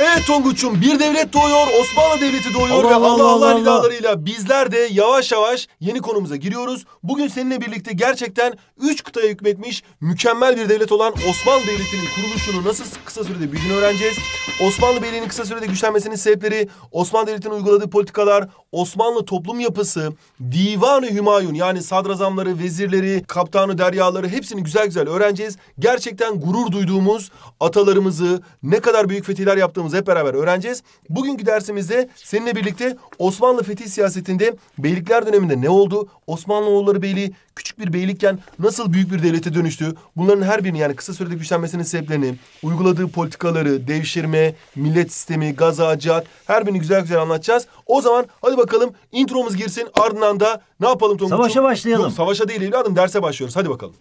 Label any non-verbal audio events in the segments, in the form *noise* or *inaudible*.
Evet Tonguç'um bir devlet doğuyor, Osmanlı Devleti doğuyor Allah ve Allah Allah, Allah nidalarıyla bizler de yavaş yavaş yeni konumuza giriyoruz. Bugün seninle birlikte gerçekten üç kıtaya hükmetmiş mükemmel bir devlet olan Osmanlı Devleti'nin kuruluşunu nasıl kısa sürede büyüdüğünü öğreneceğiz. Osmanlı Beyliği'nin kısa sürede güçlenmesinin sebepleri, Osmanlı Devleti'nin uyguladığı politikalar, Osmanlı toplum yapısı, Divanı Hümayun yani sadrazamları, vezirleri, kaptanı, deryaları hepsini güzel güzel öğreneceğiz. Gerçekten gurur duyduğumuz atalarımızı, ne kadar büyük fetihler yaptığımızı olduğumuzu hep beraber öğreneceğiz. Bugünkü dersimizde seninle birlikte Osmanlı fetih siyasetinde beylikler döneminde ne oldu? Osmanlı oğulları beyliği küçük bir beylikken nasıl büyük bir devlete dönüştü? Bunların her birini yani kısa sürede güçlenmesinin sebeplerini, uyguladığı politikaları, devşirme, millet sistemi, gaza, cihat her birini güzel güzel anlatacağız. O zaman hadi bakalım intromuz girsin ardından da ne yapalım Tomucuğum? Savaşa başlayalım. Yok, savaşa değil evladım derse başlıyoruz hadi bakalım.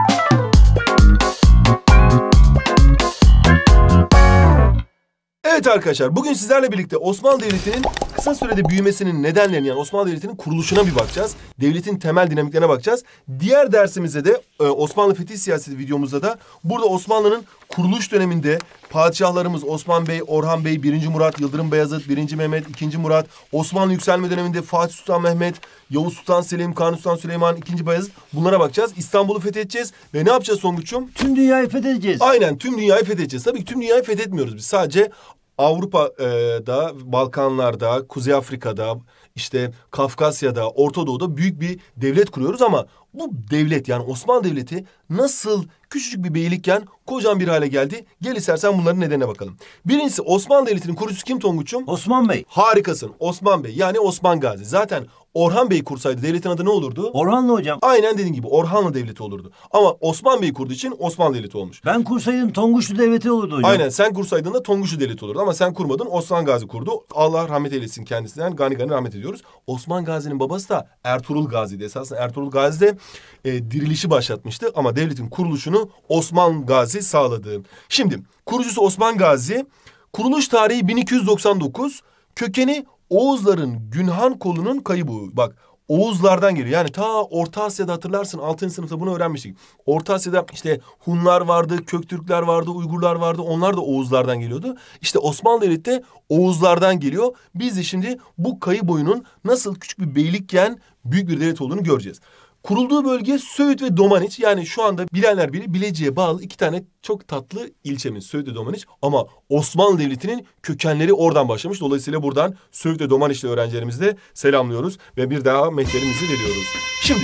Evet arkadaşlar bugün sizlerle birlikte Osmanlı Devleti'nin kısa sürede büyümesinin nedenlerini yani Osmanlı Devleti'nin kuruluşuna bir bakacağız. Devletin temel dinamiklerine bakacağız. Diğer dersimizde de e, Osmanlı Fetih Siyaseti videomuzda da burada Osmanlı'nın kuruluş döneminde padişahlarımız Osman Bey, Orhan Bey, 1. Murat, Yıldırım Beyazıt, 1. Mehmet, 2. Murat, Osmanlı yükselme döneminde Fatih Sultan Mehmet, Yavuz Sultan Selim, Kanuni Sultan Süleyman, 2. Beyazıt, bunlara bakacağız. İstanbul'u fethedeceğiz ve ne yapacağız Songuç'um? Tüm dünyayı fethedeceğiz. Aynen tüm dünyayı fethedeceğiz. Tabii ki tüm dünyayı fethetmiyoruz biz. Sadece Avrupa'da, e, Balkanlar'da, Kuzey Afrika'da, işte Kafkasya'da, Orta Doğu'da büyük bir devlet kuruyoruz ama bu devlet yani Osmanlı Devleti nasıl küçücük bir beylikken kocaman bir hale geldi? Gel istersen bunların nedenine bakalım. Birincisi Osmanlı Devleti'nin kurucusu kim Tonguç'um? Osman Bey. Harikasın Osman Bey yani Osman Gazi. Zaten Orhan Bey kursaydı devletin adı ne olurdu? Orhanlı hocam. Aynen dediğin gibi Orhanlı Devleti olurdu. Ama Osman Bey kurduğu için Osmanlı Devleti olmuş. Ben kursaydım Tonguçlu Devleti olurdu hocam. Aynen sen kursaydın da Tonguçlu Devleti olurdu ama sen kurmadın Osman Gazi kurdu. Allah rahmet eylesin kendisinden gani gani rahmet ediyoruz. Osman Gazi'nin babası da Ertuğrul Gazi'ydi. Esasında Ertuğrul Gazi de e, dirilişi başlatmıştı ama devletin kuruluşunu Osman Gazi sağladı. Şimdi kurucusu Osman Gazi kuruluş tarihi 1299 kökeni Oğuzların Günhan kolunun kaybı. Bak Oğuzlardan geliyor. Yani ta Orta Asya'da hatırlarsın 6. sınıfta bunu öğrenmiştik. Orta Asya'da işte Hunlar vardı, Köktürkler vardı, Uygurlar vardı. Onlar da Oğuzlardan geliyordu. İşte Osmanlı Devleti de Oğuzlardan geliyor. Biz de şimdi bu kayı boyunun nasıl küçük bir beylikken büyük bir devlet olduğunu göreceğiz. Kurulduğu bölge Söğüt ve Domaniç. Yani şu anda bilenler biri Bilecik'e bağlı iki tane çok tatlı ilçemiz Söğüt ve Domaniç. Ama Osmanlı Devleti'nin kökenleri oradan başlamış. Dolayısıyla buradan Söğüt ve Domaniç'li öğrencilerimizi de selamlıyoruz. Ve bir daha mehterimizi veriyoruz. Şimdi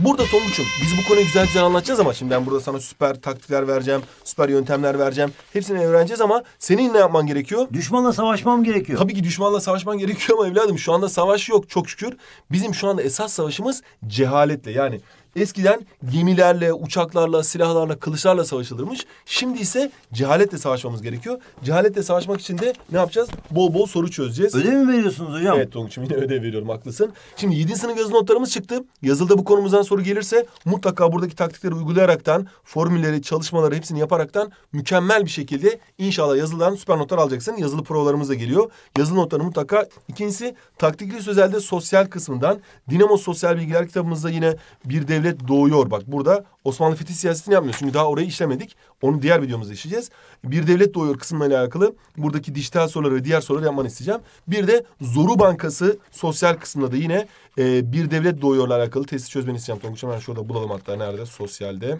Burada Tonguç'um biz bu konuyu güzel güzel anlatacağız ama şimdi ben burada sana süper taktikler vereceğim, süper yöntemler vereceğim. Hepsini öğreneceğiz ama senin ne yapman gerekiyor? Düşmanla savaşmam gerekiyor. Tabii ki düşmanla savaşman gerekiyor ama evladım şu anda savaş yok çok şükür. Bizim şu anda esas savaşımız cehaletle yani Eskiden gemilerle, uçaklarla, silahlarla, kılıçlarla savaşılırmış. Şimdi ise cehaletle savaşmamız gerekiyor. Cehaletle savaşmak için de ne yapacağız? Bol bol soru çözeceğiz. Ödev mi veriyorsunuz hocam? Evet Tonguç'um yine ödev veriyorum haklısın. Şimdi 7. sınıf yazılı notlarımız çıktı. Yazılıda bu konumuzdan soru gelirse mutlaka buradaki taktikleri uygulayaraktan, formülleri, çalışmaları hepsini yaparaktan mükemmel bir şekilde inşallah yazılıdan süper notlar alacaksın. Yazılı provalarımız da geliyor. Yazılı notları mutlaka. İkincisi taktikli sözelde sosyal kısmından Dinamo Sosyal Bilgiler kitabımızda yine bir dev devlet doğuyor bak. Burada Osmanlı fetih siyasetini yapmıyoruz. Çünkü daha orayı işlemedik. Onu diğer videomuzda işleyeceğiz. Bir devlet doğuyor kısmına alakalı buradaki dijital soruları ve diğer soruları yapmanı isteyeceğim. Bir de Zoru Bankası sosyal kısmında da yine e, bir devlet doğuyorla alakalı testi çözmeni isteyeceğim. Tonguç hemen şurada bulalım hatta nerede? Sosyalde.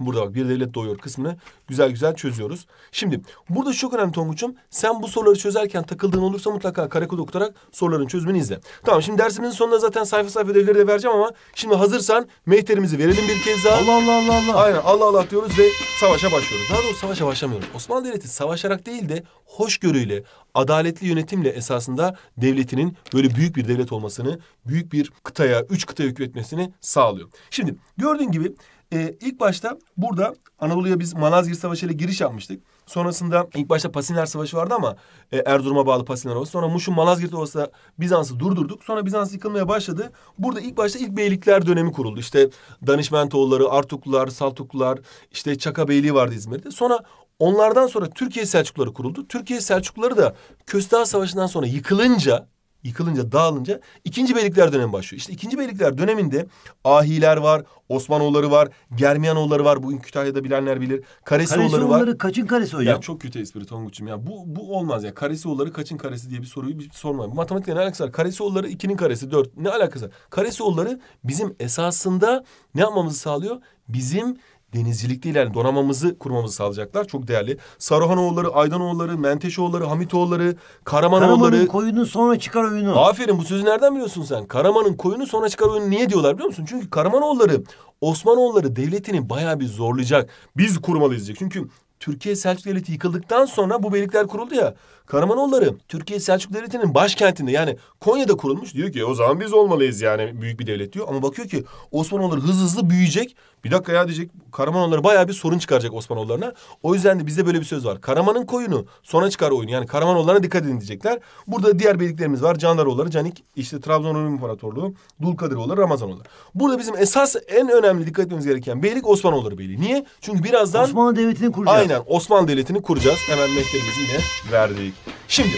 Burada bak bir devlet doğuyor kısmını güzel güzel çözüyoruz. Şimdi burada çok önemli Tonguç'um. Sen bu soruları çözerken takıldığın olursa mutlaka karekod okutarak soruların çözümünü izle. Tamam şimdi dersimizin sonunda zaten sayfa sayfa ödevleri de vereceğim ama şimdi hazırsan mehterimizi verelim bir kez daha. Allah Allah Allah Allah. Aynen Allah Allah diyoruz ve savaşa başlıyoruz. Daha doğrusu savaşa başlamıyoruz. Osmanlı Devleti savaşarak değil de hoşgörüyle, adaletli yönetimle esasında devletinin böyle büyük bir devlet olmasını, büyük bir kıtaya, üç kıtaya hükmetmesini sağlıyor. Şimdi gördüğün gibi e, ilk başta burada Anadolu'ya biz Manazgirt Savaşı ile giriş yapmıştık. Sonrasında ilk başta Pasinler Savaşı vardı ama e, Erzurum'a bağlı Pasinler Ovası. Sonra Muş'un Malazgirt Ovası'da Bizans'ı durdurduk. Sonra Bizans yıkılmaya başladı. Burada ilk başta ilk beylikler dönemi kuruldu. İşte Danişmentoğulları, Artuklular, Saltuklular, işte Çaka Beyliği vardı İzmir'de. Sonra onlardan sonra Türkiye Selçukluları kuruldu. Türkiye Selçukluları da Köstah Savaşı'ndan sonra yıkılınca yıkılınca, dağılınca ikinci beylikler dönemi başlıyor. İşte ikinci beylikler döneminde Ahiler var, Osmanoğulları var, Germiyanoğulları var. Bugün Kütahya'da bilenler bilir. Karesioğulları var. Karesioğulları kaçın karesi hocam? Ya çok kötü espri Tonguç'um ya. Bu, bu olmaz ya. Karesioğulları kaçın karesi diye bir soruyu bir sormayın. matematikle ne alakası var? Karesioğulları ikinin karesi dört. Ne alakası var? Karesioğulları bizim esasında ne yapmamızı sağlıyor? Bizim denizcilikte ilerleyen donanmamızı kurmamızı sağlayacaklar. Çok değerli. Saruhanoğulları, Aydanoğulları, Menteşoğulları, Hamitoğulları, Karamanoğulları. Karaman'ın koyunu sonra çıkar oyunu. Aferin bu sözü nereden biliyorsun sen? Karaman'ın koyunu sonra çıkar oyunu niye diyorlar biliyor musun? Çünkü Karamanoğulları Osmanoğulları devletini bayağı bir zorlayacak. Biz kurmalıyız diyecek. Çünkü Türkiye Selçuk Devleti yıkıldıktan sonra bu beylikler kuruldu ya. Karamanoğulları Türkiye Selçuk Devleti'nin başkentinde yani Konya'da kurulmuş. Diyor ki e, o zaman biz olmalıyız yani büyük bir devlet diyor. Ama bakıyor ki Osmanoğulları hızlı hızlı büyüyecek. Bir dakika ya diyecek Karamanoğulları bayağı bir sorun çıkaracak Osmanoğullarına. O yüzden de bizde böyle bir söz var. Karaman'ın koyunu sonra çıkar oyunu. Yani Karamanoğullarına dikkat edin diyecekler. Burada diğer beyliklerimiz var. Candaroğulları, Canik, işte Trabzon Rum İmparatorluğu, Dulkadiroğulları, Ramazanoğulları. Burada bizim esas en önemli dikkat etmemiz gereken beylik Osmanoğulları Beyliği. Niye? Çünkü birazdan... Osmanlı Devleti'ni kuracağız. Aynen Osmanlı Devleti'ni kuracağız. Hemen mektebimizi yine verdik. Şimdi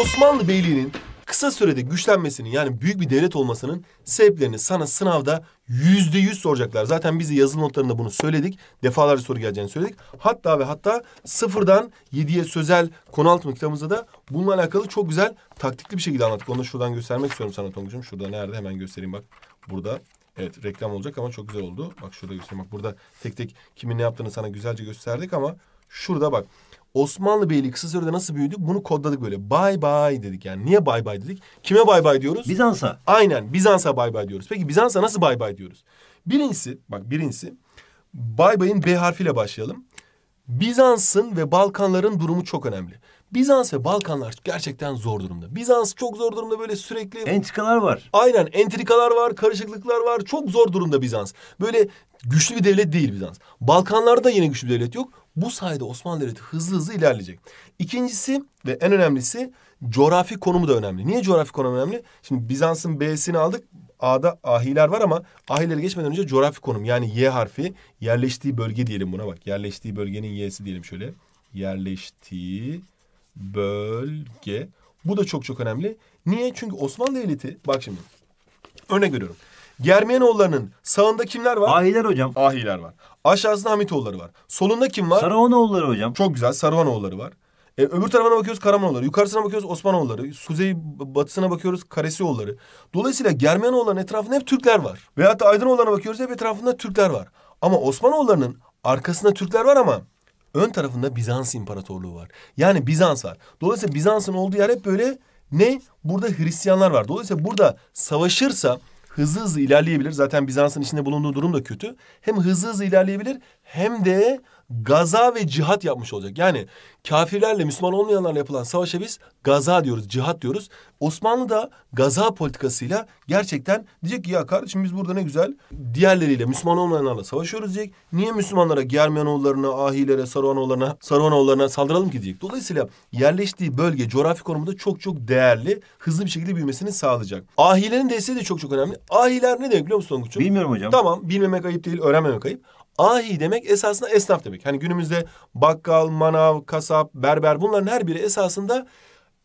Osmanlı Beyliği'nin kısa sürede güçlenmesinin yani büyük bir devlet olmasının sebeplerini sana sınavda yüzde yüz soracaklar. Zaten bizi de yazılı notlarında bunu söyledik. Defalarca soru geleceğini söyledik. Hatta ve hatta sıfırdan yediye sözel konu altı kitabımızda da bununla alakalı çok güzel taktikli bir şekilde anlattık. Onu da şuradan göstermek istiyorum sana Tonguç'um. Şurada nerede hemen göstereyim bak. Burada Evet reklam olacak ama çok güzel oldu. Bak şurada göstereyim. Bak burada tek tek kimin ne yaptığını sana güzelce gösterdik ama şurada bak. Osmanlı Beyliği kısa sürede nasıl büyüdük bunu kodladık böyle. Bay bay dedik yani. Niye bay bay dedik? Kime bay bay diyoruz? Bizans'a. Aynen Bizans'a bay bay diyoruz. Peki Bizans'a nasıl bay bay diyoruz? Birincisi bak birincisi bay bayın B harfiyle başlayalım. Bizans'ın ve Balkanların durumu çok önemli. Bizans ve Balkanlar gerçekten zor durumda. Bizans çok zor durumda böyle sürekli... Entrikalar var. Aynen entrikalar var, karışıklıklar var. Çok zor durumda Bizans. Böyle güçlü bir devlet değil Bizans. Balkanlarda yine güçlü bir devlet yok. Bu sayede Osmanlı Devleti hızlı hızlı ilerleyecek. İkincisi ve en önemlisi coğrafi konumu da önemli. Niye coğrafi konum önemli? Şimdi Bizans'ın B'sini aldık. A'da ahiler var ama ahileri geçmeden önce coğrafi konum yani Y harfi yerleştiği bölge diyelim buna bak. Yerleştiği bölgenin Y'si diyelim şöyle. Yerleştiği bölge. Bu da çok çok önemli. Niye? Çünkü Osmanlı Devleti bak şimdi örnek veriyorum. Germiyanoğulları'nın sağında kimler var? Ahiler hocam. Ahiler var. Aşağısında Hamitoğulları var. Solunda kim var? Sarıhanoğulları hocam. Çok güzel. Sarıhanoğulları var. E, öbür tarafına bakıyoruz Karamanoğulları. Yukarısına bakıyoruz Osmanoğulları. Suzey batısına bakıyoruz Karesioğulları. Dolayısıyla Germiyanoğulları'nın etrafında hep Türkler var. Ve hatta Aydınoğulları'na bakıyoruz hep etrafında Türkler var. Ama Osmanoğulları'nın arkasında Türkler var ama ön tarafında Bizans İmparatorluğu var. Yani Bizans var. Dolayısıyla Bizans'ın olduğu yer hep böyle ne? Burada Hristiyanlar var. Dolayısıyla burada savaşırsa hızlı hızlı ilerleyebilir. Zaten Bizans'ın içinde bulunduğu durum da kötü. Hem hızlı hızlı ilerleyebilir hem de gaza ve cihat yapmış olacak. Yani kafirlerle Müslüman olmayanlarla yapılan savaşa biz gaza diyoruz, cihat diyoruz. Osmanlı da gaza politikasıyla gerçekten diyecek ki ya kardeşim biz burada ne güzel diğerleriyle Müslüman olmayanlarla savaşıyoruz diyecek. Niye Müslümanlara, Germiyanoğullarına, Ahilere, Saruhanoğullarına, Saruhanoğullarına saldıralım ki diyecek. Dolayısıyla yerleştiği bölge coğrafi konumunda çok çok değerli, hızlı bir şekilde büyümesini sağlayacak. Ahilerin desteği de çok çok önemli. Ahiler ne demek biliyor musun Tonguç'um? Bilmiyorum hocam. Tamam, bilmemek ayıp değil, öğrenmemek ayıp. Ahi demek esasında esnaf demek. Hani günümüzde bakkal, manav, kasap, berber bunların her biri esasında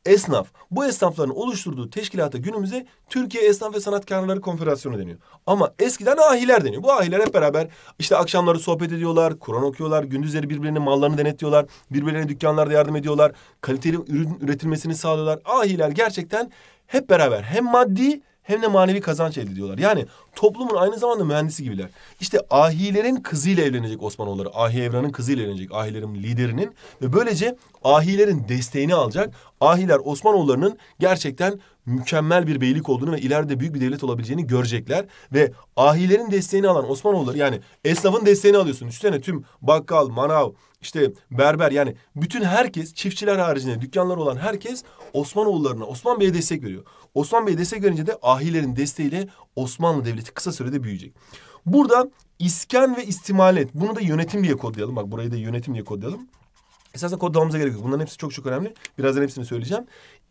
esnaf. Bu esnafların oluşturduğu teşkilata günümüzde Türkiye Esnaf ve Sanatkarları Konfederasyonu deniyor. Ama eskiden ahiler deniyor. Bu ahiler hep beraber işte akşamları sohbet ediyorlar, Kur'an okuyorlar, gündüzleri birbirlerinin mallarını denetliyorlar, birbirlerine dükkanlarda yardım ediyorlar, kaliteli ürün üretilmesini sağlıyorlar. Ahiler gerçekten hep beraber hem maddi hem de manevi kazanç elde ediyorlar. Yani toplumun aynı zamanda mühendisi gibiler. İşte ahilerin kızıyla evlenecek Osmanoğulları. Ahi Evran'ın kızıyla evlenecek. Ahilerin liderinin ve böylece ahilerin desteğini alacak. Ahiler Osmanoğullarının gerçekten mükemmel bir beylik olduğunu ve ileride büyük bir devlet olabileceğini görecekler. Ve ahilerin desteğini alan Osmanoğulları yani esnafın desteğini alıyorsun. Düşünsene tüm bakkal, manav, işte berber yani bütün herkes çiftçiler haricinde dükkanlar olan herkes Osmanoğullarına Osman Bey'e destek veriyor. Osman Bey'e destek verince de ahilerin desteğiyle Osmanlı Devleti kısa sürede büyüyecek. Burada iskan ve istimalet bunu da yönetim diye kodlayalım. Bak burayı da yönetim diye kodlayalım. Esasında kodlamamıza gerek yok. Bunların hepsi çok çok önemli. Birazdan hepsini söyleyeceğim.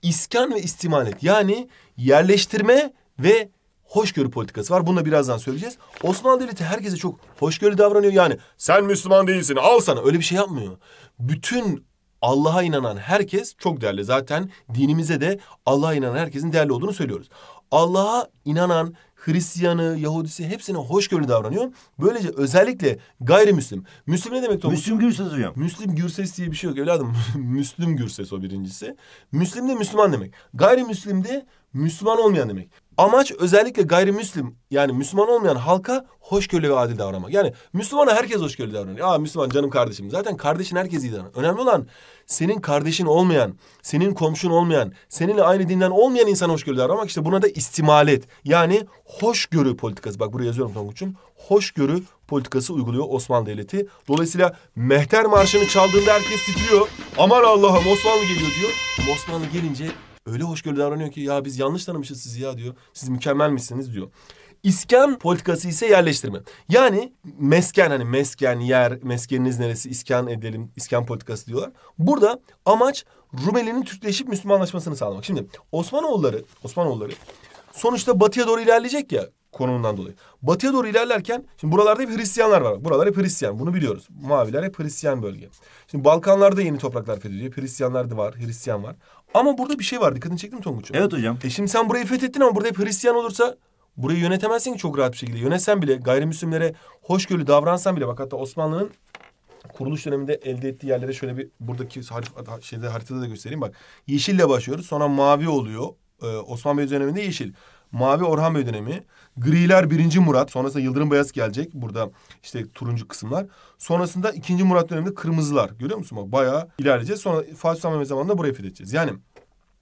İskan ve istimalet yani yerleştirme ve hoşgörü politikası var. Bunu da birazdan söyleyeceğiz. Osmanlı Devleti herkese çok hoşgörü davranıyor. Yani sen Müslüman değilsin al sana öyle bir şey yapmıyor. Bütün Allah'a inanan herkes çok değerli. Zaten dinimize de Allah'a inanan herkesin değerli olduğunu söylüyoruz. Allah'a inanan Hristiyanı, Yahudisi hepsine hoşgörü davranıyor. Böylece özellikle gayrimüslim. Müslim ne demek? Müslim Gürses hocam. Müslim Gürses diye bir şey yok evladım. *laughs* Müslim Gürses o birincisi. Müslim de Müslüman demek. Gayrimüslim de Müslüman olmayan demek. Amaç özellikle gayrimüslim yani Müslüman olmayan halka hoşgörülü ve adil davranmak. Yani Müslümana herkes hoşgörülü davranıyor. Aa Müslüman canım kardeşim. Zaten kardeşin herkes iyi davranıyor. Önemli olan senin kardeşin olmayan, senin komşun olmayan, seninle aynı dinden olmayan insan hoşgörülü davranmak. işte buna da istimalet. Yani hoşgörü politikası. Bak buraya yazıyorum Tonguç'um. Hoşgörü politikası uyguluyor Osmanlı Devleti. Dolayısıyla Mehter Marşı'nı çaldığında herkes titriyor. Aman Allah'ım Osmanlı geliyor diyor. Osmanlı gelince Öyle hoşgörü davranıyor ki ya biz yanlış tanımışız sizi ya diyor. Siz mükemmelmişsiniz diyor. İskan politikası ise yerleştirme. Yani mesken hani mesken yer meskeniniz neresi iskan edelim iskan politikası diyorlar. Burada amaç Rumeli'nin Türkleşip Müslümanlaşmasını sağlamak. Şimdi Osmanoğulları Osmanoğulları sonuçta batıya doğru ilerleyecek ya konumundan dolayı. Batıya doğru ilerlerken şimdi buralarda hep Hristiyanlar var. Buralar hep Hristiyan. Bunu biliyoruz. Maviler hep Hristiyan bölge. Şimdi Balkanlarda yeni topraklar fethediliyor. Hristiyanlar da var. Hristiyan var. Ama burada bir şey var. Dikkatini çektim Tonguç'um. Evet hocam. E şimdi sen burayı fethettin ama burada hep Hristiyan olursa burayı yönetemezsin ki çok rahat bir şekilde. Yönetsen bile gayrimüslimlere hoşgörülü davransan bile bak hatta Osmanlı'nın kuruluş döneminde elde ettiği yerlere şöyle bir buradaki harif, şeyde haritada da göstereyim bak. Yeşille başlıyoruz sonra mavi oluyor. Ee, Osmanlı Bey döneminde yeşil. Mavi Orhanbey dönemi. Griler birinci Murat. Sonrasında Yıldırım Beyaz gelecek. Burada işte turuncu kısımlar. Sonrasında ikinci Murat döneminde kırmızılar. Görüyor musun? Bak bayağı ilerleyeceğiz. Sonra Fatih Sultan Mehmet zamanında buraya fethedeceğiz. Yani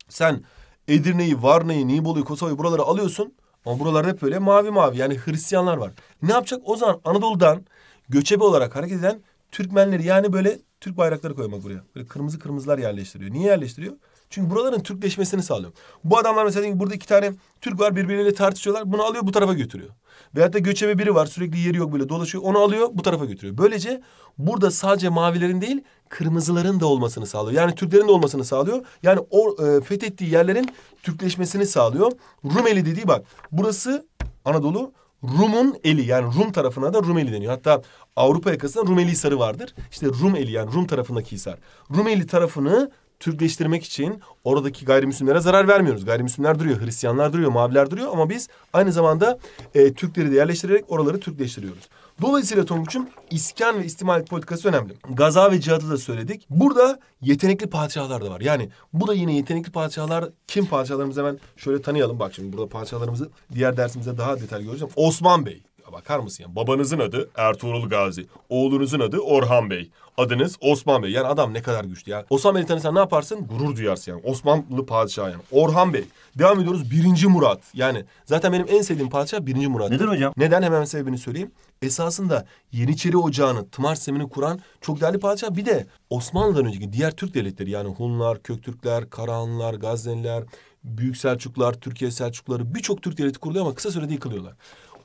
sen Edirne'yi, Varna'yı, Nibolu'yu, Kosova'yı buraları alıyorsun. Ama buralar hep böyle mavi mavi yani Hristiyanlar var. Ne yapacak? O zaman Anadolu'dan göçebe olarak hareket eden Türkmenleri yani böyle Türk bayrakları koymak buraya. Böyle kırmızı kırmızılar yerleştiriyor. Niye yerleştiriyor? Çünkü buraların Türkleşmesini sağlıyor. Bu adamlar mesela burada iki tane Türk var birbirleriyle tartışıyorlar. Bunu alıyor bu tarafa götürüyor. Veyahut da göçebe biri var sürekli yeri yok böyle dolaşıyor. Onu alıyor bu tarafa götürüyor. Böylece burada sadece mavilerin değil kırmızıların da olmasını sağlıyor. Yani Türklerin de olmasını sağlıyor. Yani o e, fethettiği yerlerin Türkleşmesini sağlıyor. Rumeli dediği bak burası Anadolu. Rum'un eli yani Rum tarafına da Rumeli deniyor. Hatta Avrupa yakasında Rumeli Hisarı vardır. İşte Rum eli yani Rum tarafındaki hisar. Rumeli tarafını Türkleştirmek için oradaki gayrimüslimlere zarar vermiyoruz. Gayrimüslimler duruyor, Hristiyanlar duruyor, Maviler duruyor ama biz aynı zamanda e, Türkleri de yerleştirerek oraları Türkleştiriyoruz. Dolayısıyla Tonguç'un iskan ve istimal politikası önemli. Gaza ve cihadı da söyledik. Burada yetenekli padişahlar da var. Yani bu da yine yetenekli padişahlar. Kim padişahlarımızı hemen şöyle tanıyalım. Bak şimdi burada padişahlarımızı diğer dersimizde daha detaylı göreceğim. Osman Bey, bakar mısın ya? Babanızın adı Ertuğrul Gazi. Oğlunuzun adı Orhan Bey. Adınız Osman Bey. Yani adam ne kadar güçlü ya. Osman Bey'i tanısan ne yaparsın? Gurur duyarsın yani. Osmanlı padişahı yani. Orhan Bey. Devam ediyoruz. Birinci Murat. Yani zaten benim en sevdiğim padişah birinci Murat. Neden hocam? Neden? Hemen sebebini söyleyeyim? Esasında Yeniçeri Ocağı'nı, Tımar Sistemi'ni kuran çok değerli padişah. Bir de Osmanlı'dan önceki diğer Türk devletleri yani Hunlar, Köktürkler, Karahanlar, Gazneliler, Büyük Selçuklar, Türkiye Selçukları birçok Türk devleti kuruluyor ama kısa sürede yıkılıyorlar.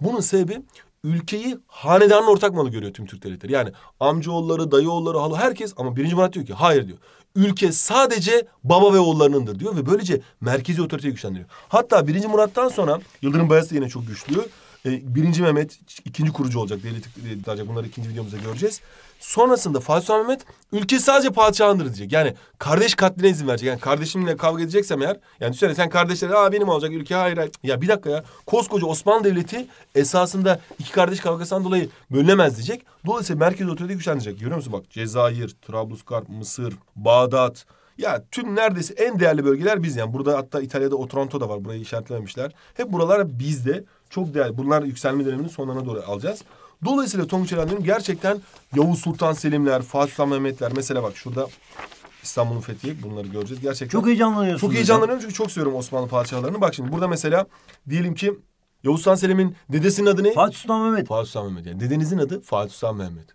Bunun sebebi ülkeyi hanedanın ortak malı görüyor tüm Türk devletleri. Yani amcaoğulları, dayıoğulları, halı herkes ama birinci Murat diyor ki hayır diyor. Ülke sadece baba ve oğullarınındır diyor ve böylece merkezi otoriteyi güçlendiriyor. Hatta birinci Murat'tan sonra Yıldırım Bayezid yine çok güçlü. E, birinci Mehmet ikinci kurucu olacak. Devleti daracak. Bunları ikinci videomuzda göreceğiz. Sonrasında Fatih Sultan Mehmet ülke sadece padişahındır diyecek. Yani kardeş katline izin verecek. Yani kardeşimle kavga edeceksem eğer. Yani düşünsene sen kardeşler aa benim olacak ülke hayır hayır. Ya bir dakika ya. Koskoca Osmanlı Devleti esasında iki kardeş kavgasından dolayı bölünemez diyecek. Dolayısıyla merkez otorite güçlenecek. Görüyor musun bak Cezayir, Trablusgar, Mısır, Bağdat, ya tüm neredeyse en değerli bölgeler biz yani. Burada hatta İtalya'da Otranto da var. Burayı işaretlememişler. Hep buralar bizde çok değerli. Bunlar yükselme döneminin sonlarına doğru alacağız. Dolayısıyla Tonguç Erenler'in gerçekten Yavuz Sultan Selimler, Fatih Sultan Mehmetler mesela bak şurada İstanbul'un fethi bunları göreceğiz. Gerçekten çok heyecanlanıyorsunuz. Çok heyecanlanıyorum çünkü çok seviyorum Osmanlı padişahlarını. Bak şimdi burada mesela diyelim ki Yavuz Sultan Selim'in dedesinin adı ne? Fatih Sultan Mehmet. Fatih Sultan Mehmet. Yani dedenizin adı Fatih Sultan Mehmet.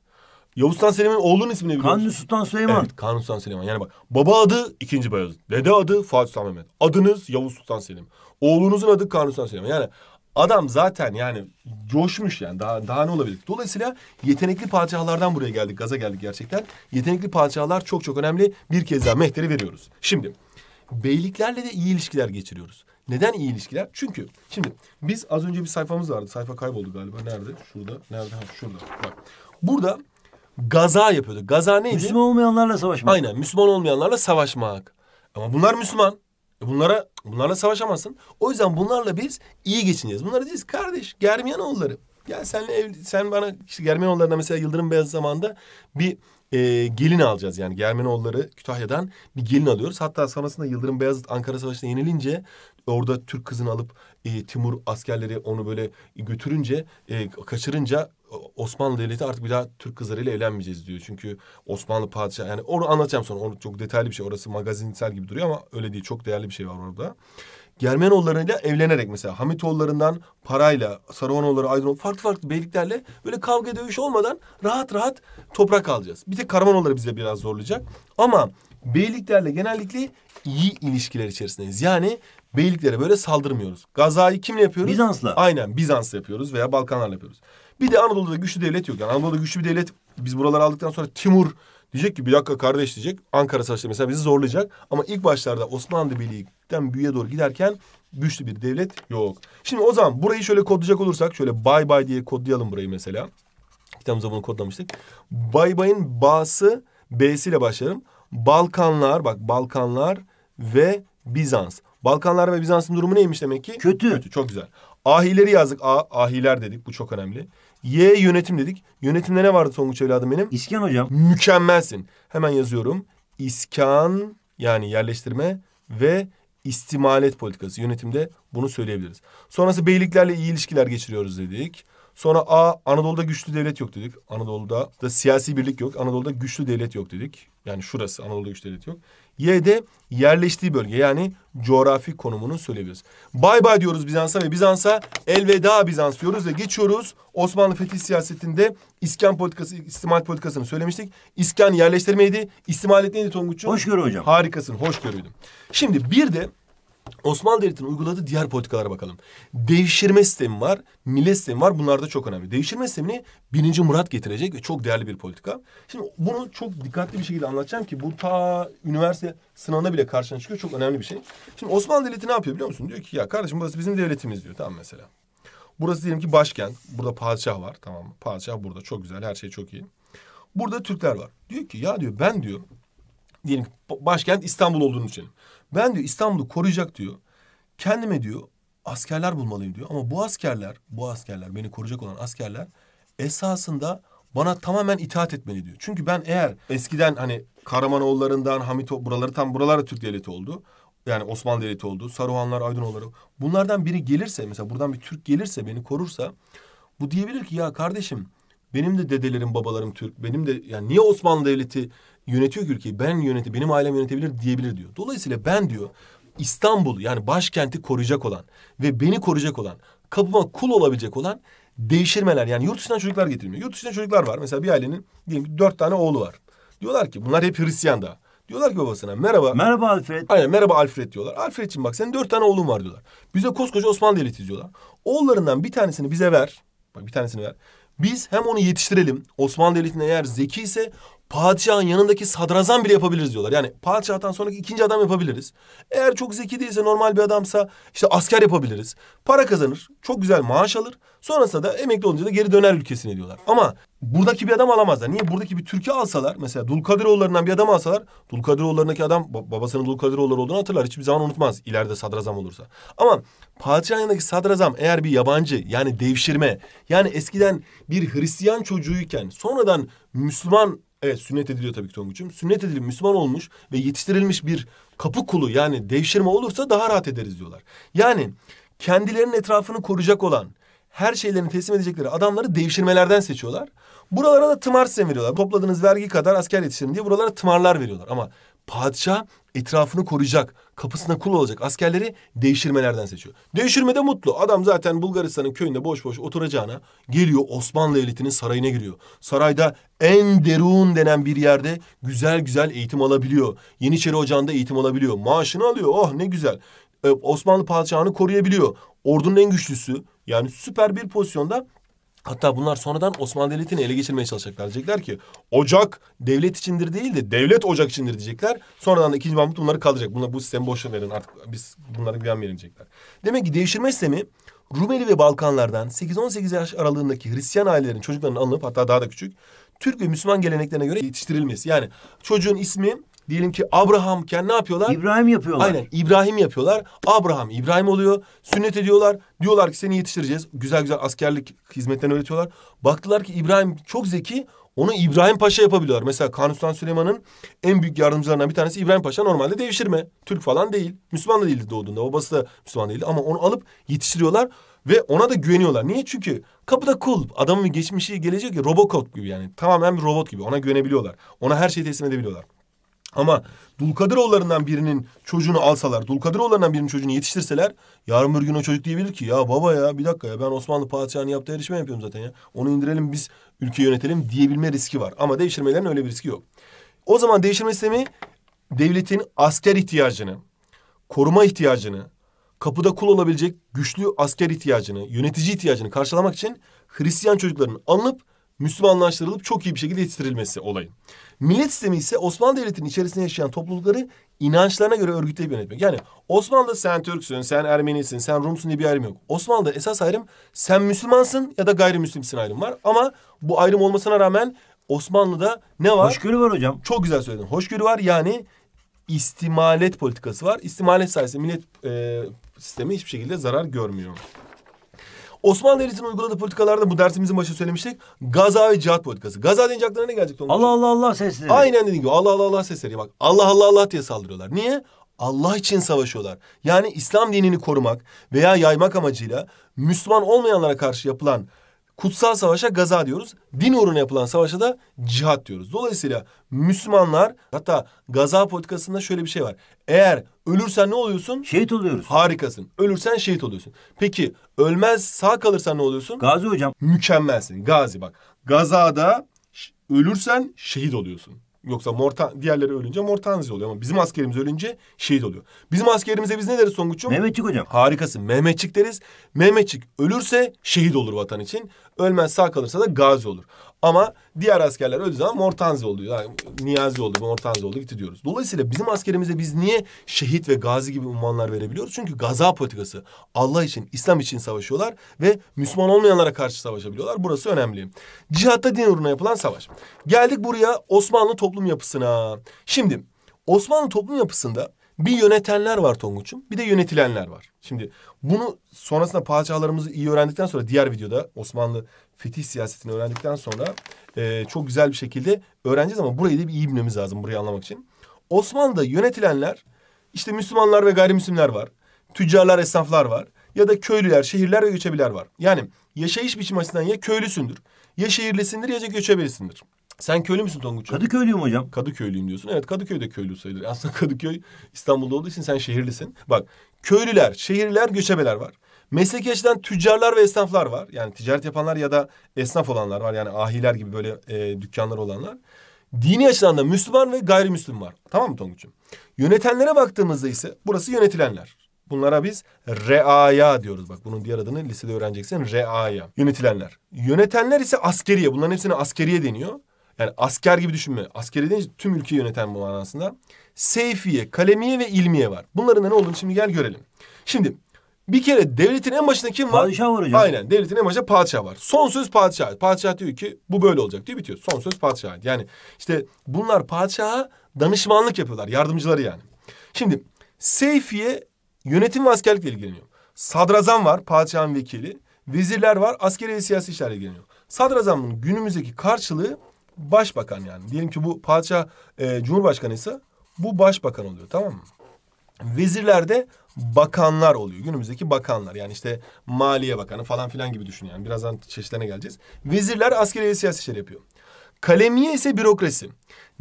Yavuz Sultan Selim'in oğlunun ismini biliyor musun? Kanuni Sultan Süleyman. Evet Kanuni Sultan Süleyman. Yani bak baba adı 2. Bayezid. Dede adı Fatih Sultan Mehmet. Adınız Yavuz Sultan Selim. Oğlunuzun adı Kanuni Sultan Süleyman. Yani Adam zaten yani coşmuş yani daha daha ne olabilir? Dolayısıyla yetenekli padişahlardan buraya geldik, gaza geldik gerçekten. Yetenekli padişahlar çok çok önemli. Bir kez daha mehteri veriyoruz. Şimdi beyliklerle de iyi ilişkiler geçiriyoruz. Neden iyi ilişkiler? Çünkü şimdi biz az önce bir sayfamız vardı. Sayfa kayboldu galiba. Nerede? Şurada. Nerede? Ha, şurada. Bak. Burada gaza yapıyordu. Gaza neydi? Müslüman olmayanlarla savaşmak. Aynen. Müslüman olmayanlarla savaşmak. Ama bunlar Müslüman. E bunlara bunlarla savaşamazsın. O yüzden bunlarla biz iyi geçineceğiz. Bunlara diyeceğiz kardeş Germiyanoğulları. Gel senle ev, sen bana işte Germiyanoğulları'na mesela Yıldırım Beyaz zamanında bir e, gelin alacağız. Yani Germiyanoğulları Kütahya'dan bir gelin alıyoruz. Hatta sonrasında Yıldırım Beyazıt Ankara Savaşı'na yenilince orada Türk kızını alıp e, Timur askerleri onu böyle götürünce, e, kaçırınca e, Osmanlı Devleti artık bir daha Türk kızlarıyla evlenmeyeceğiz diyor. Çünkü Osmanlı padişahı yani onu anlatacağım sonra. Onu çok detaylı bir şey. Orası magazinsel gibi duruyor ama öyle değil. Çok değerli bir şey var orada. Germenoğullarıyla evlenerek mesela Hamitoğullarından parayla, Saruhanoğulları, Aydınoğlu farklı farklı beyliklerle böyle kavga dövüş olmadan rahat rahat toprak alacağız. Bir tek Karamanoğulları bize biraz zorlayacak. Ama beyliklerle genellikle iyi ilişkiler içerisindeyiz. Yani beyliklere böyle saldırmıyoruz. Gazayı kimle yapıyoruz? Bizans'la. Aynen Bizans'la yapıyoruz veya Balkanlarla yapıyoruz. Bir de Anadolu'da güçlü devlet yok. Yani Anadolu'da güçlü bir devlet biz buraları aldıktan sonra Timur diyecek ki bir dakika kardeş diyecek. Ankara Savaşları mesela bizi zorlayacak. Ama ilk başlarda Osmanlı Birliği'den büyüye doğru giderken güçlü bir devlet yok. Şimdi o zaman burayı şöyle kodlayacak olursak şöyle bay bay diye kodlayalım burayı mesela. Kitabımıza bunu kodlamıştık. Bay bayın bası B'siyle başlarım. Balkanlar bak Balkanlar ve Bizans. Balkanlar ve Bizans'ın durumu neymiş demek ki? Kötü. Kötü çok güzel. Ahileri yazdık. A, ahiler dedik. Bu çok önemli. Y yönetim dedik. Yönetimde ne vardı Tonguç evladım benim? İskan hocam. Mükemmelsin. Hemen yazıyorum. İskan yani yerleştirme ve istimalet politikası. Yönetimde bunu söyleyebiliriz. Sonrası beyliklerle iyi ilişkiler geçiriyoruz dedik. Sonra A Anadolu'da güçlü devlet yok dedik. Anadolu'da da siyasi birlik yok. Anadolu'da güçlü devlet yok dedik. Yani şurası Anadolu'da güçlü devlet yok. Y de yerleştiği bölge yani coğrafi konumunu söyleyebiliriz. Bay bay diyoruz Bizans'a ve Bizans'a elveda Bizans diyoruz ve geçiyoruz. Osmanlı fetih siyasetinde iskan politikası, istimal politikasını söylemiştik. İskan yerleştirmeydi. İstimalet neydi Tonguç'un? Hoşgörü hocam. Harikasın, Hoş hoşgörüydü. Şimdi bir de Osmanlı Devleti'nin uyguladığı diğer politikalara bakalım. Devşirme sistemi var, millet sistemi var. Bunlar da çok önemli. Devşirme sistemini birinci Murat getirecek ve çok değerli bir politika. Şimdi bunu çok dikkatli bir şekilde anlatacağım ki bu ta üniversite sınavına bile karşına çıkıyor. Çok önemli bir şey. Şimdi Osmanlı Devleti ne yapıyor biliyor musun? Diyor ki ya kardeşim burası bizim devletimiz diyor. Tamam mesela. Burası diyelim ki başkent. Burada padişah var tamam mı? Padişah burada çok güzel her şey çok iyi. Burada Türkler var. Diyor ki ya diyor ben diyor diyelim başkent İstanbul olduğunu düşünelim. Ben diyor İstanbul'u koruyacak diyor. Kendime diyor askerler bulmalıyım diyor. Ama bu askerler, bu askerler beni koruyacak olan askerler esasında bana tamamen itaat etmeli diyor. Çünkü ben eğer eskiden hani Karamanoğullarından, Hamito buraları tam buralarda Türk devleti oldu. Yani Osmanlı devleti oldu. Saruhanlar, Aydınoğulları. Bunlardan biri gelirse mesela buradan bir Türk gelirse beni korursa bu diyebilir ki ya kardeşim benim de dedelerim, babalarım Türk. Benim de yani niye Osmanlı devleti yönetiyor ülkeyi. Ben yöneti, benim ailem yönetebilir diyebilir diyor. Dolayısıyla ben diyor İstanbul yani başkenti koruyacak olan ve beni koruyacak olan, kapıma kul olabilecek olan değiştirmeler yani yurt dışından çocuklar getirilmiyor. Yurt dışından çocuklar var. Mesela bir ailenin diyelim ki dört tane oğlu var. Diyorlar ki bunlar hep Hristiyan da. Diyorlar ki babasına merhaba. Merhaba Alfred. Aynen merhaba Alfred diyorlar. Alfred'cim bak senin dört tane oğlun var diyorlar. Bize koskoca Osmanlı Devleti diyorlar. Oğullarından bir tanesini bize ver. Bak bir tanesini ver. Biz hem onu yetiştirelim. Osmanlı Devleti'nin eğer zeki ise padişahın yanındaki sadrazam bile yapabiliriz diyorlar. Yani padişahtan sonraki ikinci adam yapabiliriz. Eğer çok zeki değilse normal bir adamsa işte asker yapabiliriz. Para kazanır, çok güzel maaş alır. Sonrasında da emekli olunca da geri döner ülkesine diyorlar. Ama buradaki bir adam alamazlar. Niye? Buradaki bir Türkiye alsalar mesela Dulkadiroğullarından bir adam alsalar Dulkadiroğullarındaki adam babasının Dulkadiroğulları olduğunu hatırlar. Hiçbir zaman unutmaz ileride sadrazam olursa. Ama padişahın yanındaki sadrazam eğer bir yabancı yani devşirme yani eskiden bir Hristiyan çocuğuyken sonradan Müslüman Evet sünnet ediliyor tabii ki Tonguç'um. Sünnet edilip Müslüman olmuş ve yetiştirilmiş bir kapı kulu yani devşirme olursa daha rahat ederiz diyorlar. Yani kendilerinin etrafını koruyacak olan her şeylerini teslim edecekleri adamları devşirmelerden seçiyorlar. Buralara da tımar sistemi veriyorlar. Topladığınız vergi kadar asker yetiştirin diye buralara tımarlar veriyorlar. Ama padişah etrafını koruyacak, kapısına kul olacak askerleri değiştirmelerden seçiyor. Değiştirmede mutlu. Adam zaten Bulgaristan'ın köyünde boş boş oturacağına geliyor Osmanlı elitinin sarayına giriyor. Sarayda en derun denen bir yerde güzel güzel eğitim alabiliyor. Yeniçeri Ocağı'nda eğitim alabiliyor. Maaşını alıyor. Oh ne güzel. Ee, Osmanlı padişahını koruyabiliyor. Ordunun en güçlüsü yani süper bir pozisyonda Hatta bunlar sonradan Osmanlı Devleti'ni ele geçirmeye çalışacaklar. Diyecekler ki ocak devlet içindir değil de devlet ocak içindir diyecekler. Sonradan da 2. Mahmut bunları kaldıracak. Bunlar bu sistemi boş verin artık biz bunlara güvenmeyelim diyecekler. Demek ki değiştirme sistemi Rumeli ve Balkanlardan 8-18 yaş aralığındaki Hristiyan ailelerin çocuklarını alınıp hatta daha da küçük Türk ve Müslüman geleneklerine göre yetiştirilmesi. Yani çocuğun ismi diyelim ki Abrahamken ne yapıyorlar? İbrahim yapıyorlar. Aynen İbrahim yapıyorlar. Abraham İbrahim oluyor. Sünnet ediyorlar. Diyorlar ki seni yetiştireceğiz. Güzel güzel askerlik hizmetlerini öğretiyorlar. Baktılar ki İbrahim çok zeki. Onu İbrahim Paşa yapabiliyorlar. Mesela Kanuni Sultan Süleyman'ın en büyük yardımcılarından bir tanesi İbrahim Paşa. Normalde devşirme. Türk falan değil. Müslüman da değildi doğduğunda. Babası da Müslüman değildi. Ama onu alıp yetiştiriyorlar. Ve ona da güveniyorlar. Niye? Çünkü kapıda kul. Adamın geçmişi gelecek ya Robocop gibi yani. Tamamen bir robot gibi. Ona güvenebiliyorlar. Ona her şeyi teslim edebiliyorlar. Ama Dulkadiroğullarından birinin çocuğunu alsalar, Dulkadiroğullarından birinin çocuğunu yetiştirseler yarın bir gün o çocuk diyebilir ki ya baba ya bir dakika ya ben Osmanlı padişahını yaptığı erişme yapıyorum zaten ya. Onu indirelim biz ülkeyi yönetelim diyebilme riski var. Ama değiştirmelerin öyle bir riski yok. O zaman değiştirme sistemi devletin asker ihtiyacını, koruma ihtiyacını, kapıda kul olabilecek güçlü asker ihtiyacını, yönetici ihtiyacını karşılamak için Hristiyan çocukların alınıp Müslümanlaştırılıp çok iyi bir şekilde yetiştirilmesi olayın. Millet sistemi ise Osmanlı Devleti'nin içerisinde yaşayan toplulukları inançlarına göre örgütleyip yönetmek. Yani Osmanlı'da sen Türksün, sen Ermenisin, sen Rumsun diye bir ayrım yok. Osmanlı'da esas ayrım sen Müslümansın ya da gayrimüslimsin ayrım var. Ama bu ayrım olmasına rağmen Osmanlı'da ne var? Hoşgörü var hocam. Çok güzel söyledin. Hoşgörü var yani istimalet politikası var. İstimalet sayesinde millet e, sistemi hiçbir şekilde zarar görmüyor. Osmanlı Devleti'nin uyguladığı politikalarda bu dersimizin başında söylemiştik. Gaza ve cihat politikası. Gaza deyince aklına ne gelecek? Allah Allah Allah sesleri. Aynen dediğim gibi Allah Allah Allah sesleri. Bak Allah Allah Allah diye saldırıyorlar. Niye? Allah için savaşıyorlar. Yani İslam dinini korumak veya yaymak amacıyla Müslüman olmayanlara karşı yapılan kutsal savaşa gaza diyoruz. Din uğruna yapılan savaşa da cihat diyoruz. Dolayısıyla Müslümanlar hatta gaza politikasında şöyle bir şey var. Eğer ölürsen ne oluyorsun? Şehit oluyoruz. Harikasın. Ölürsen şehit oluyorsun. Peki ölmez sağ kalırsan ne oluyorsun? Gazi hocam. Mükemmelsin. Gazi bak. Gazada ölürsen şehit oluyorsun. Yoksa Mortan, diğerleri ölünce Mortanzi oluyor ama bizim askerimiz ölünce şehit oluyor. Bizim askerimize biz ne deriz Songuç'um? Mehmetçik hocam. Harikasın. Mehmetçik deriz. Mehmetçik ölürse şehit olur vatan için. Ölmez sağ kalırsa da gazi olur. Ama diğer askerler öldüğü zaman Mortanzi oluyor. Yani Niyazi oldu, Mortanzi oldu gitti diyoruz. Dolayısıyla bizim askerimize biz niye şehit ve gazi gibi unvanlar verebiliyoruz? Çünkü gaza politikası. Allah için, İslam için savaşıyorlar ve Müslüman olmayanlara karşı savaşabiliyorlar. Burası önemli. Cihatta din uğruna yapılan savaş. Geldik buraya Osmanlı toplum yapısına. Şimdi Osmanlı toplum yapısında bir yönetenler var Tonguç'um bir de yönetilenler var. Şimdi bunu sonrasında padişahlarımızı iyi öğrendikten sonra diğer videoda Osmanlı fetih siyasetini öğrendikten sonra e, çok güzel bir şekilde öğreneceğiz ama burayı da bir iyi bilmemiz lazım burayı anlamak için. Osmanlı'da yönetilenler işte Müslümanlar ve gayrimüslimler var. Tüccarlar, esnaflar var. Ya da köylüler, şehirler ve göçebiler var. Yani yaşayış biçim açısından ya köylüsündür, ya şehirlisindir ya da göçebelisindir. Sen köylü müsün Tonguç? Kadıköylüyüm hocam. Kadıköylüyüm diyorsun. Evet Kadıköy'de köylü sayılır. Aslında Kadıköy İstanbul'da olduğu için sen şehirlisin. Bak köylüler, şehirler, göçebeler var. Mesleki açıdan tüccarlar ve esnaflar var. Yani ticaret yapanlar ya da esnaf olanlar var. Yani ahiler gibi böyle e, dükkanlar olanlar. Dini açıdan da Müslüman ve gayrimüslim var. Tamam mı Tonguç'um? Yönetenlere baktığımızda ise burası yönetilenler. Bunlara biz reaya diyoruz. Bak bunun diğer adını lisede öğreneceksin. Reaya. Yönetilenler. Yönetenler ise askeriye. Bunların hepsine askeriye deniyor. Yani asker gibi düşünme. Askeri deyince tüm ülkeyi yöneten bu manasında. Seyfiye, kalemiye ve ilmiye var. Bunların da ne olduğunu şimdi gel görelim. Şimdi bir kere devletin en başında kim var? Padişah var hocam. Aynen devletin en başında padişah var. Son söz padişah. Padişah diyor ki bu böyle olacak diyor bitiyor. Son söz padişah. Yani işte bunlar padişaha danışmanlık yapıyorlar. Yardımcıları yani. Şimdi Seyfiye yönetim ve askerlikle ilgileniyor. Sadrazam var padişahın vekili. Vezirler var askeri ve siyasi işlerle ilgileniyor. Sadrazamın günümüzdeki karşılığı başbakan yani. Diyelim ki bu padişah e, cumhurbaşkanı bu başbakan oluyor tamam mı? Vezirler de bakanlar oluyor. Günümüzdeki bakanlar yani işte Maliye Bakanı falan filan gibi düşün yani. Birazdan çeşitlerine geleceğiz. Vezirler askeriye siyasi işler yapıyor. Kalemiye ise bürokrasi.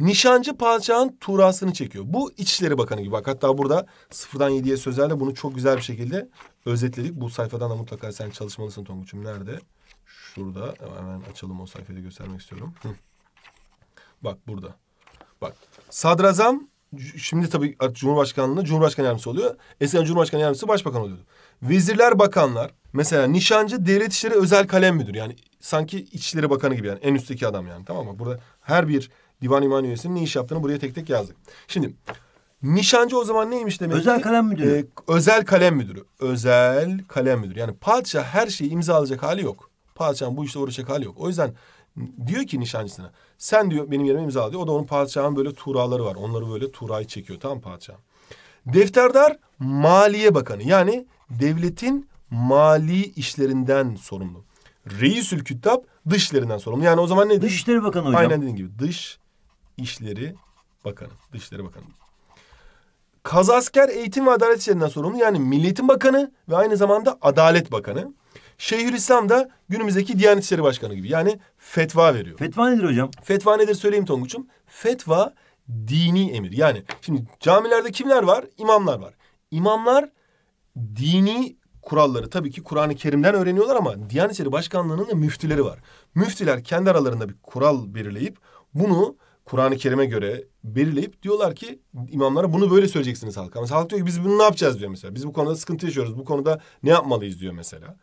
Nişancı padişahın turasını çekiyor. Bu İçişleri Bakanı gibi. Bak hatta burada sıfırdan yediye sözlerle bunu çok güzel bir şekilde özetledik. Bu sayfadan da mutlaka sen çalışmalısın Tonguç'um. Nerede? Şurada. Hemen açalım o sayfayı göstermek istiyorum. Bak burada. Bak. Sadrazam şimdi tabii Cumhurbaşkanlığı Cumhurbaşkanı Yardımcısı oluyor. Eskiden Cumhurbaşkanı Yardımcısı Başbakan oluyordu. Vezirler, bakanlar mesela nişancı devlet işleri özel kalem müdür. Yani sanki İçişleri Bakanı gibi yani en üstteki adam yani tamam mı? Burada her bir divan iman üyesinin ne iş yaptığını buraya tek tek yazdık. Şimdi nişancı o zaman neymiş demek Özel ki? kalem müdürü. Ee, özel kalem müdürü. Özel kalem müdürü. Yani padişah her şeyi imza alacak hali yok. Padişahın bu işte uğraşacak hali yok. O yüzden Diyor ki nişancısına sen diyor benim yerime imza diyor. O da onun padişahın böyle tuğraları var. Onları böyle tuğrayı çekiyor tamam padişahın. Defterdar Maliye Bakanı yani devletin mali işlerinden sorumlu. Reisül Küttab dışlerinden sorumlu. Yani o zaman ne? Dışişleri Bakanı hocam. Aynen dediğim gibi. Dış işleri Bakanı. Dışişleri Bakanı. Kazasker Eğitim ve Adalet İşlerinden sorumlu. Yani Milli Bakanı ve aynı zamanda Adalet Bakanı. Şeyhülislam da günümüzdeki Diyanet İşleri Başkanı gibi. Yani fetva veriyor. Fetva nedir hocam? Fetva nedir söyleyeyim Tonguç'um. Fetva dini emir. Yani şimdi camilerde kimler var? İmamlar var. İmamlar dini kuralları tabii ki Kur'an-ı Kerim'den öğreniyorlar ama Diyanet İşleri Başkanlığı'nın da müftüleri var. Müftüler kendi aralarında bir kural belirleyip bunu Kur'an-ı Kerim'e göre belirleyip diyorlar ki imamlara bunu böyle söyleyeceksiniz halka. Mesela halk diyor ki biz bunu ne yapacağız diyor mesela. Biz bu konuda sıkıntı yaşıyoruz. Bu konuda ne yapmalıyız diyor mesela.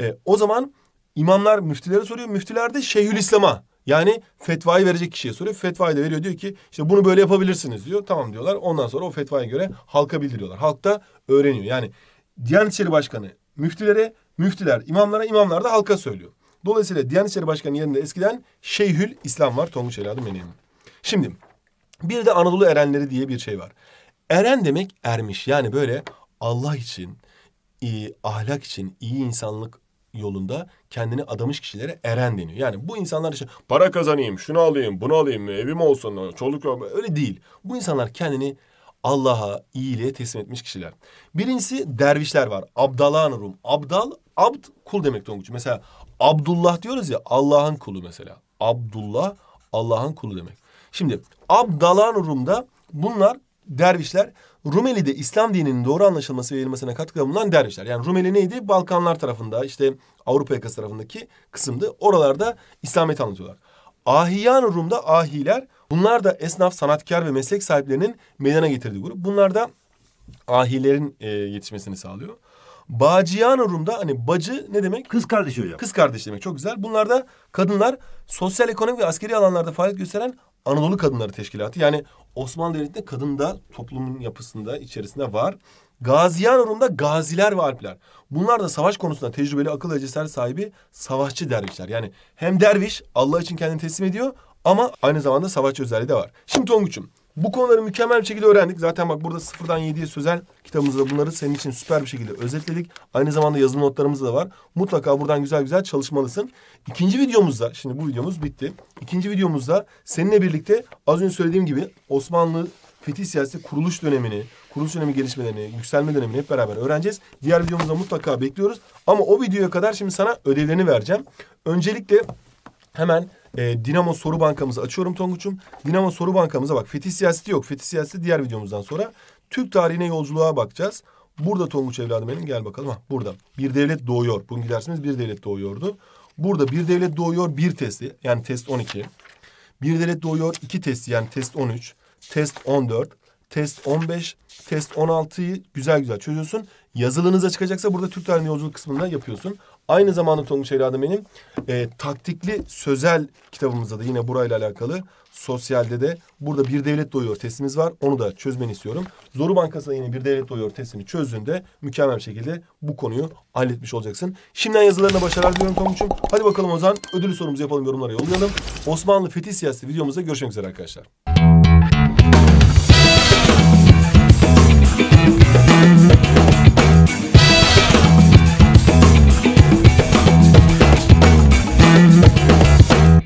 E, o zaman imamlar müftilere soruyor. Müftiler de Şeyhülislam'a yani fetvayı verecek kişiye soruyor. Fetvayı da veriyor diyor ki işte bunu böyle yapabilirsiniz diyor. Tamam diyorlar. Ondan sonra o fetvaya göre halka bildiriyorlar. Halk da öğreniyor. Yani Diyanet İşleri Başkanı müftilere, müftiler imamlara, imamlar da halka söylüyor. Dolayısıyla Diyanet İşleri Başkanı yerinde eskiden Şeyhül İslam var. Tonguç Eladım Meneğim. Şimdi bir de Anadolu erenleri diye bir şey var. Eren demek ermiş. Yani böyle Allah için, iyi, ahlak için, iyi insanlık yolunda kendini adamış kişilere eren deniyor. Yani bu insanlar işte para kazanayım, şunu alayım, bunu alayım, evim olsun, çoluk yok. Öyle değil. Bu insanlar kendini Allah'a, iyiliğe teslim etmiş kişiler. Birincisi dervişler var. Abdalan Rum. Abdal, abd kul demek Tonguç. Mesela Abdullah diyoruz ya Allah'ın kulu mesela. Abdullah Allah'ın kulu demek. Şimdi Abdalan Rum'da bunlar dervişler Rumeli'de İslam dininin doğru anlaşılması ve yayılmasına katkıda bulunan dervişler. Yani Rumeli neydi? Balkanlar tarafında işte Avrupa yakası tarafındaki kısımdı. Oralarda İslamiyet anlatıyorlar. Ahiyan Rum'da ahiler. Bunlar da esnaf, sanatkar ve meslek sahiplerinin meydana getirdiği grup. Bunlar da ahilerin e, yetişmesini sağlıyor. Baciyan Rum'da hani bacı ne demek? Kız kardeşi hocam. Kız kardeş demek çok güzel. Bunlar da kadınlar sosyal, ekonomik ve askeri alanlarda faaliyet gösteren Anadolu Kadınları Teşkilatı. Yani Osmanlı Devleti'nde kadın da toplumun yapısında içerisinde var. Gaziyan Rum'da gaziler ve alpler. Bunlar da savaş konusunda tecrübeli, akıl ve cesaret sahibi savaşçı dervişler. Yani hem derviş Allah için kendini teslim ediyor ama aynı zamanda savaşçı özelliği de var. Şimdi Tonguç'um bu konuları mükemmel bir şekilde öğrendik. Zaten bak burada sıfırdan yediye sözel kitabımızda bunları senin için süper bir şekilde özetledik. Aynı zamanda yazılı notlarımız da var. Mutlaka buradan güzel güzel çalışmalısın. İkinci videomuzda, şimdi bu videomuz bitti. İkinci videomuzda seninle birlikte az önce söylediğim gibi Osmanlı fetih siyaseti kuruluş dönemini, kuruluş dönemi gelişmelerini, yükselme dönemini hep beraber öğreneceğiz. Diğer videomuzda mutlaka bekliyoruz. Ama o videoya kadar şimdi sana ödevlerini vereceğim. Öncelikle hemen e, Dinamo soru bankamızı açıyorum Tonguç'um. Dinamo soru bankamıza bak. Fetih siyaseti yok. Fetih siyaseti diğer videomuzdan sonra. Türk tarihine yolculuğa bakacağız. Burada Tonguç evladım benim gel bakalım. Ha, burada bir devlet doğuyor. Bugünkü dersimiz bir devlet doğuyordu. Burada bir devlet doğuyor bir testi yani test 12. Bir devlet doğuyor iki testi yani test 13. Test 14. Test 15. Test 16'yı güzel güzel çözüyorsun. Yazılınıza çıkacaksa burada Türk tarihine yolculuk kısmında yapıyorsun. Aynı zamanda Tonguç Evladım benim e, taktikli sözel kitabımızda da yine burayla alakalı sosyalde de burada bir devlet doyuyor testimiz var. Onu da çözmeni istiyorum. Zoru Bankası'nda yine bir devlet doyuyor testini çözdüğünde mükemmel bir şekilde bu konuyu halletmiş olacaksın. Şimdiden yazılarına başarılar diliyorum Tonguç'um. Hadi bakalım o zaman ödülü sorumuzu yapalım yorumlara yollayalım. Osmanlı fetih siyasi videomuzda görüşmek üzere arkadaşlar.